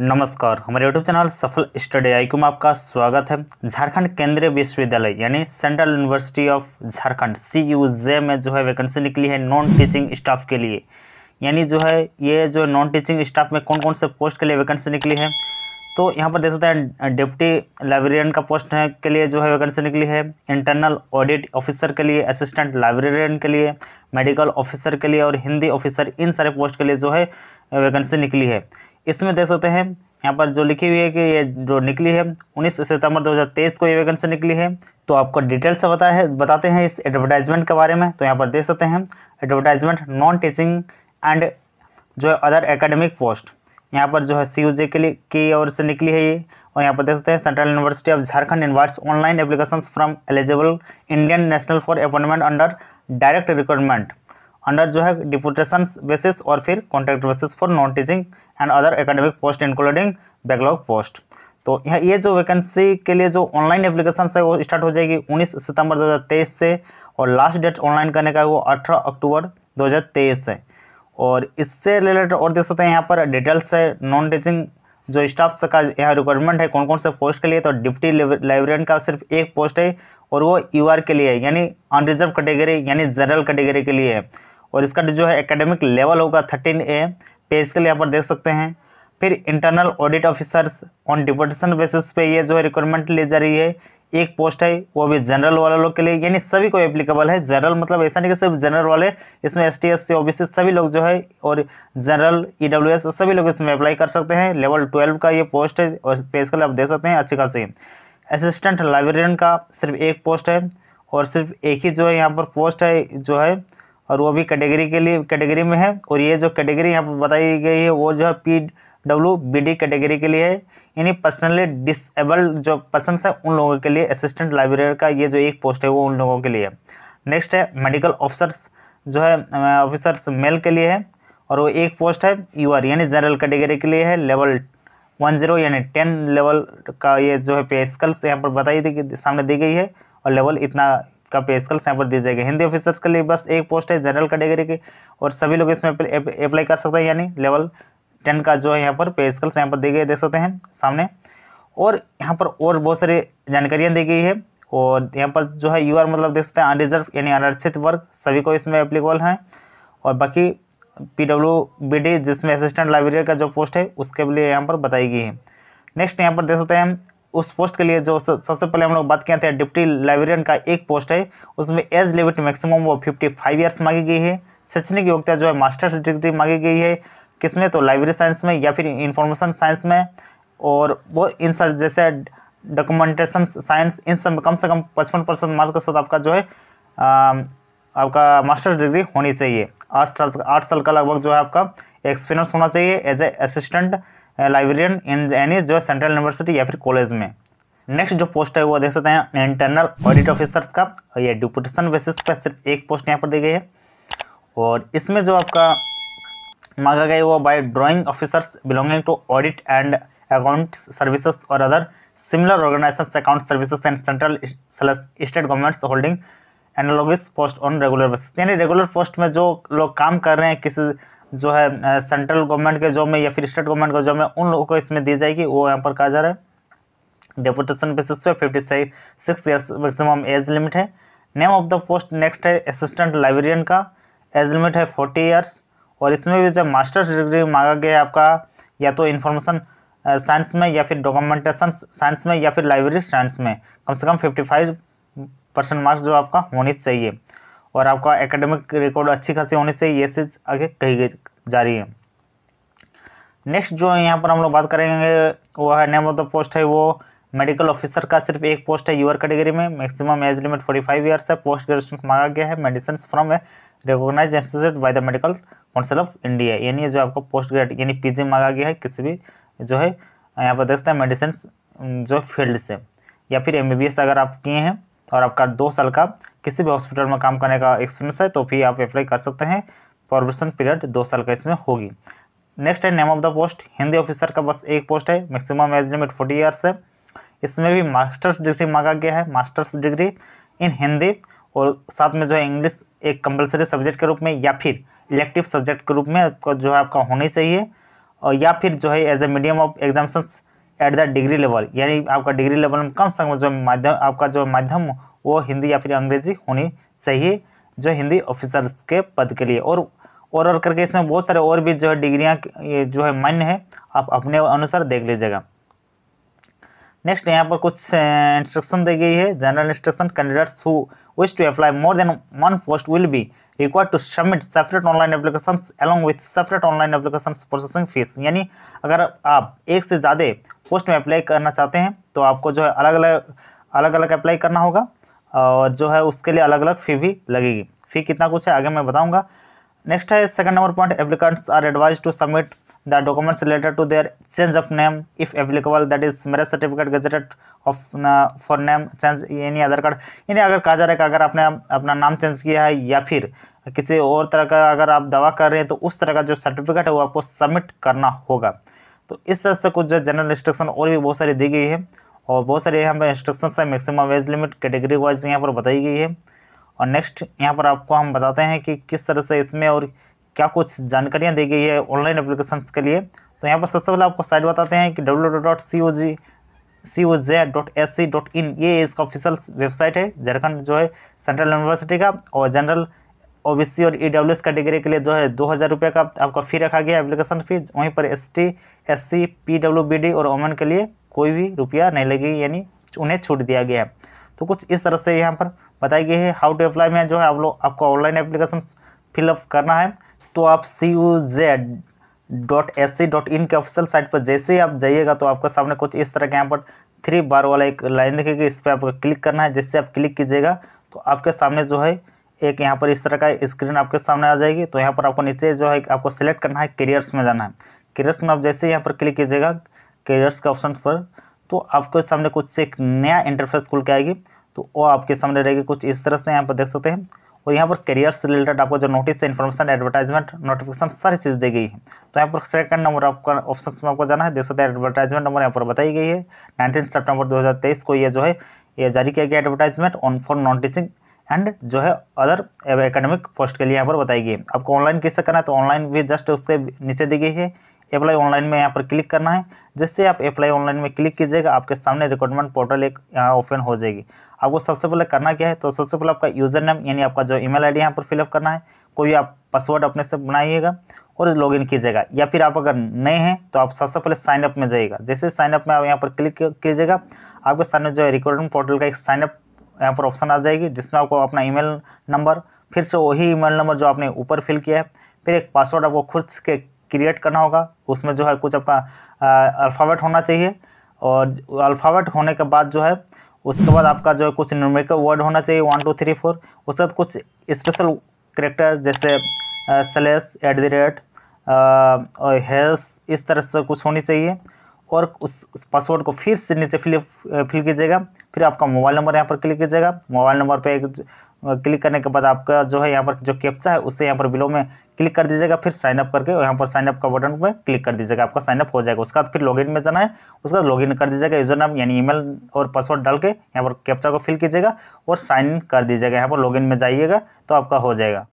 नमस्कार हमारे YouTube channel Safal study I में आपका स्वागत है झारखंड केंद्रीय विश्वविद्यालय यानी central university of Jharkhand C U J में जो है वैकेंसी निकली है नॉन टीचिंग स्टाफ के लिए यानी जो है ये जो नॉन टीचिंग स्टाफ में कौन कौन से पोस्ट के लिए वैकेंसी निकली है तो यहाँ पर देख सकते हैं डिप्टी लाइब्रेरियन का पोस्ट है के लिए जो है वैकेंसी निकली है इंटरनल ऑडिट ऑफिसर के लिए असिस्टेंट लाइब्रेरियन के लिए मेडिकल ऑफिसर के लिए और हिंदी ऑफिसर इन सारे पोस्ट के लिए जो है वैकेंसी निकली है इसमें देख सकते हैं यहाँ पर जो लिखी हुई है कि ये जो निकली है 19 सितंबर 2023 को ये वैकेंसी निकली है तो आपको डिटेल से बता है बताते हैं इस एडवर्टाइजमेंट के बारे में तो यहाँ पर देख सकते हैं एडवर्टाइजमेंट नॉन टीचिंग एंड जो है अदर एकेडमिक पोस्ट यहाँ पर जो है सी यू के लिए की ओर से निकली है ये और यहाँ पर देख सकते हैं central university of Jharkhand invites online application from eligible Indian national for appointment under direct recruitment under जो है डिपुटेशन बेसिस और फिर contract basis for non teaching and other academic post including backlog post तो यहाँ ये जो वैकेंसी के लिए जो ऑनलाइन एप्लीकेशन है वो स्टार्ट हो जाएगी 19 सितंबर 2023 से और लास्ट डेट ऑनलाइन करने का है वो 18 अक्टूबर 2023 से और इससे रिलेटेड और देख सकते हैं यहाँ पर डिटेल्स है नॉन टीचिंग जो स्टाफ का यहाँ रिक्वायरमेंट है कौन कौन से पोस्ट के लिए तो डिप्टी लाइब्रेरियन का सिर्फ एक पोस्ट है और वो यू के लिए यानी अनरिजर्व कैटेगरी यानी जनरल कैटेगरी के लिए है और इसका जो है एकेडमिक लेवल होगा थर्टीन ए पे स्केल यहाँ पर देख सकते हैं फिर internal audit officers on deputation basis पे ये जो है रिक्वायरमेंट ली जा रही है एक पोस्ट है वो भी जनरल वाले लोग के लिए यानी सभी को एप्लीकेबल है जनरल मतलब ऐसा नहीं कि सिर्फ जनरल वाले इसमें S T S C OBC सभी लोग जो है और जनरल ई डब्ल्यू एस सभी लोग इसमें अप्लाई कर सकते हैं लेवल ट्वेल्व का ये पोस्ट है और पे स्केल आप देख सकते हैं अच्छी खासी असिस्टेंट लाइब्रेरियन का सिर्फ एक पोस्ट है और सिर्फ एक ही जो है यहाँ पर पोस्ट है जो है और वो भी कैटेगरी के लिए कैटेगरी में है और ये जो कैटेगरी यहाँ पर बताई गई है वो जो है P W B D category के लिए है यानी पर्सनली डिसेबल्ड जो पर्सन है उन लोगों के लिए असिस्टेंट लाइब्रेरी का ये जो एक पोस्ट है वो उन लोगों के लिए है नेक्स्ट है मेडिकल ऑफिसर्स जो है ऑफिसर्स मेल के लिए है और वो एक पोस्ट है यू आर यानी जनरल कैटेगरी के लिए है लेवल वन जीरो यानी टेन लेवल का ये जो है पे स्कल्स यहाँ पर बताई दी सामने दी गई है और लेवल इतना का पे यहाँ पर दी जाएगा हिंदी ऑफिसर्स के लिए बस एक पोस्ट है जनरल कैटेगरी की और सभी लोग इसमें अप्लाई कर सकते हैं यानी लेवल टेन का जो है यहाँ पर पेस्कल्स यहाँ पर दी गए देख सकते हैं सामने और यहाँ पर और बहुत सारी जानकारियाँ दी गई है और यहाँ पर जो है यू आर मतलब देख सकते हैं अनरिजर्व यानी अनरक्षित वर्ग सभी को इसमें अप्लीकेबल है और बाकी पी डब्ल्यू बी डी जिसमें असिस्टेंट लाइब्रेरी का जो पोस्ट है उसके लिए यहाँ पर बताई गई है नेक्स्ट यहाँ पर देख सकते हैं उस पोस्ट के लिए जो सबसे पहले हम लोग बात किए थे डिप्टी लाइब्रेरियन का एक पोस्ट है उसमें एज लिमिट मैक्सिमम वो फिफ्टी फाइव ईयर्स मांगी गई है शैक्षणिक योग्यता जो है मास्टर्स डिग्री मांगी गई है किसमें तो लाइब्रेरी साइंस में या फिर इंफॉर्मेशन साइंस में और वो इन सर जैसे डॉक्यूमेंटेशन साइंस इन सब में कम से कम पचपन परसेंट मार्क्स के साथ आपका जो है आ, आपका मास्टर्स डिग्री होनी चाहिए आठ साल आठ साल का लगभग जो है आपका एक्सपीरियंस होना चाहिए as a assistant librarian in any जो सेंट्रल यूनिवर्सिटी या फिर कॉलेज में नेक्स्ट जो पोस्ट है वो देख सकते हैं इंटरनल ऑडिट ऑफिसर्स का और ये डिपुटेशन बेसिस पर सिर्फ एक पोस्ट यहाँ पर दी गई है और इसमें जो आपका मांगा गया वो by drawing officers belonging to audit and account services और other similar organisation account services and central state governments holding analogous post on regular basis यानी रेगुलर पोस्ट में जो लोग काम कर रहे हैं किसी जो है सेंट्रल गवर्नमेंट के जॉब में या फिर स्टेट गवर्नमेंट के जॉब में उन लोगों को इसमें दी जाएगी वो यहाँ पर कहा जा रहा है डेपुटेशन बेसिस पे fifty six years maximum age limit है name of the post next है असिस्टेंट लाइब्रेरियन का एज लिमिट है फोर्टी ईयर्स और इसमें भी जब मास्टर्स डिग्री मांगा गया है आपका या तो इन्फॉर्मेशन साइंस में या फिर डॉक्यूमेंटेशन साइंस में या फिर लाइब्रेरी साइंस में कम से कम फिफ्टी फाइव परसेंट मार्क्स जो आपका होनी चाहिए और आपका एकेडमिक रिकॉर्ड अच्छी खासी होनी चाहिए ये चीज़ आगे कही जा रही है नेक्स्ट जो यहाँ पर हम लोग बात करेंगे वो है नेम ऑफ द पोस्ट है वो मेडिकल ऑफिसर का सिर्फ एक पोस्ट है यूअर कैटेगरी में maximum age limit forty five years है पोस्ट ग्रेजुएशन मांगा गया है medicine from a recognise institute by the medical council of India यानी जो आपको पोस्ट ग्रेड यानी पीजी मांगा गया है किसी भी जो है यहाँ पर देखते हैं मेडिसिन जो फील्ड से या फिर एम अगर आप किए हैं और आपका दो साल का किसी भी हॉस्पिटल में काम करने का एक्सपीरियंस है तो भी आप अप्लाई कर सकते हैं प्रोबेशन पीरियड दो साल का इसमें होगी नेक्स्ट है name of the post Hindi officer का बस एक पोस्ट है maximum age limit forty years है इसमें भी मास्टर्स डिग्री मांगा गया है मास्टर्स डिग्री इन हिंदी और साथ में जो है इंग्लिश एक कंपलसरी सब्जेक्ट के रूप में या फिर इलेक्टिव सब्जेक्ट के रूप में आपका जो है आपका होनी चाहिए और या फिर जो है as a medium of examination at the degree level यानी आपका डिग्री लेवल में कम से कम जो माध्यम आपका जो माध्यम वो हिंदी या फिर अंग्रेजी होनी चाहिए जो हिंदी ऑफिसर्स के पद के लिए और और और करके इसमें बहुत सारे और भी जो है डिग्रियाँ जो है मान्य है आप अपने अनुसार देख लीजिएगा नेक्स्ट यहाँ पर कुछ इंस्ट्रक्शन दी गई है general instruction candidates who wish to apply more than one post will be require to submit separate online application along with separate online application processing fees यानी अगर आप एक से ज़्यादा पोस्ट में अप्लाई करना चाहते हैं तो आपको जो है अलग अलग अलग अलग अप्लाई करना होगा और जो है उसके लिए अलग अलग फ़ी भी लगेगी फ़ी कितना कुछ है आगे मैं बताऊँगा नेक्स्ट है second number point applicants are advise to submit the documents related to their change of name if applicable that is marriage certificate gazetted of for name change यानी आधार कार्ड यानी अगर कहा जा रहा है कि अगर आपने अपना नाम चेंज किया है या फिर किसी और तरह का अगर आप दवा कर रहे हैं तो उस तरह का जो सर्टिफिकेट है वो आपको सबमिट करना होगा तो इस तरह से कुछ जो जनरल इंस्ट्रक्शन और भी बहुत सारी दी गई है और बहुत सारे यहाँ पर इंस्ट्रक्शन है maximum age limit category wise यहाँ पर बताई गई है और नेक्स्ट यहाँ पर आपको हम बताते हैं कि किस तरह से इसमें और क्या कुछ जानकारियाँ दी गई है ऑनलाइन अप्लीकेशन के लिए तो यहाँ पर सबसे पहले आपको साइट बताते हैं कि W dot C O G C O J dot S C dot in ये इसका ऑफिशियल वेबसाइट है झारखंड जो है सेंट्रल यूनिवर्सिटी का और जनरल ओ बी सी और ई डब्ल्यू एस कैटेगरी के लिए जो है दो हज़ार रुपये का आपका फ़ी रखा गया एप्लीकेशन फ़ी वहीं पर S T S C P W B D और ओमन के लिए कोई भी रुपया नहीं लगेगी यानी उन्हें छूट दिया गया है तो कुछ इस तरह से यहाँ पर बताई गई है हाउ टू अप्लाई में जो है आप लोग आपको ऑनलाइन एप्लीकेशन फिलअप करना है तो आप C U Z dot S C dot in के ऑफिशियल साइट पर जैसे ही आप जाइएगा तो आपका सामने कुछ इस तरह के यहाँ पर थ्री बार वाला एक लाइन दिखेगी इस पर आपको क्लिक करना है जैसे आप क्लिक कीजिएगा तो आपके सामने जो है एक यहाँ पर इस तरह का स्क्रीन आपके सामने आ जाएगी तो यहाँ पर आपको नीचे जो है आपको सिलेक्ट करना है करियर्स में जाना है करियर्स में आप जैसे यहाँ पर क्लिक कीजिएगा करियर्स के ऑप्शन पर तो आपके सामने कुछ एक नया इंटरफेस खुल के आएगी तो वो आपके सामने रहेगी कुछ इस तरह से यहाँ पर देख सकते हैं और यहाँ पर करियर से रिलेटेड आपको जो नोटिस है इन्फॉर्मेशन एडवर्टाइजमेंट नोटिफिकेशन सारी चीज़ दी गई है तो यहाँ पर सेकंड नंबर आपका ऑप्शन में आपको जाना है देख सकते हैं एडवर्टाइजमेंट नंबर यहाँ पर बताई गई है नाइनटीन सेप्टेम्बर दो को ये जो है ये जारी किया गया advertisement on for non teaching and जो है अदर एकेडमिक पोस्ट के लिए यहाँ पर बताई गई है आपको ऑनलाइन किससे करना है तो ऑनलाइन भी जस्ट उसके नीचे दी गई है अप्लाई ऑनलाइन में यहाँ पर क्लिक करना है जिससे आप अप्लाई ऑनलाइन में क्लिक कीजिएगा आपके सामने रिक्रूटमेंट पोर्टल एक यहाँ ओपन हो जाएगी आपको सबसे पहले करना क्या है तो सबसे पहले आपका यूज़र नेम यानी आपका जो ईमेल आईडी यहाँ पर फिलअप करना है कोई आप पासवर्ड अपने से बनाइएगा और लॉगिन कीजिएगा या फिर आप अगर नए हैं तो आप सबसे पहले साइनअप में जाइएगा जैसे साइनअप में आप यहाँ पर क्लिक कीजिएगा आपके सामने जो है रिक्रूटमेंट पोर्टल का एक साइनअप यहाँ पर ऑप्शन आ जाएगी जिसमें आपको अपना ईमेल नंबर फिर से वही ई नंबर जो आपने ऊपर फिल किया है फिर एक पासवर्ड आपको खुद के क्रिएट करना होगा उसमें जो है कुछ आपका अल्फ़ाबेट होना चाहिए और अल्फ़ाबेट होने के बाद जो है उसके बाद आपका जो है कुछ न्यूमेरिकल वर्ड होना चाहिए वन टू थ्री फोर उसके बाद कुछ स्पेशल करेक्टर जैसे स्लेस एट द रेट और हेस इस तरह से कुछ होनी चाहिए और उस पासवर्ड को फिर से नीचे फिल फिल कीजिएगा फिर आपका मोबाइल नंबर यहाँ पर क्लिक कीजिएगा मोबाइल नंबर पर एक क्लिक करने के बाद आपका जो है यहाँ पर जो कैप्चा है उससे यहाँ पर बिलो में क्लिक कर दीजिएगा फिर साइनअप करके यहाँ पर साइनअप का बटन पर क्लिक कर दीजिएगा आपका साइनअप हो जाएगा उसके बाद फिर लॉगिन में जाना है उसके बाद लॉगिन कर दीजिएगा यूजर नाम यानी ईमेल और पासवर्ड डाल के यहाँ पर कैप्चा को फिल कीजिएगा और साइन कर दीजिएगा यहाँ पर लॉगिन में जाइएगा तो आपका हो जाएगा